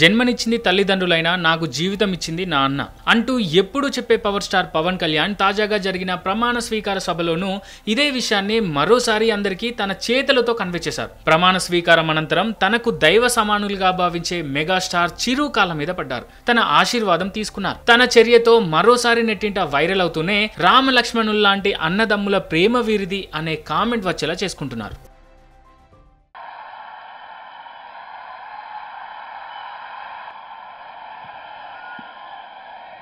జన్మనిచ్చింది తల్లిదండ్రులైనా నాకు జీవితం ఇచ్చింది నా అన్న అంటూ ఎప్పుడు చెప్పే పవర్ స్టార్ పవన్ కళ్యాణ్ తాజాగా జరిగిన ప్రమాణ స్వీకార సభలోనూ ఇదే విషయాన్ని మరోసారి అందరికీ తన చేతులతో కనిపించేశారు ప్రమాణ స్వీకారం అనంతరం తనకు దైవ సమానులుగా భావించే మెగాస్టార్ చిరు కాలం మీద పడ్డారు తన ఆశీర్వాదం తీసుకున్నారు తన చర్యతో మరోసారి నెట్టింట వైరల్ అవుతూనే రామ లక్ష్మణుల్లాంటి అన్నదమ్ముల ప్రేమ వీరిది అనే కామెంట్ వచ్చేలా చేసుకుంటున్నారు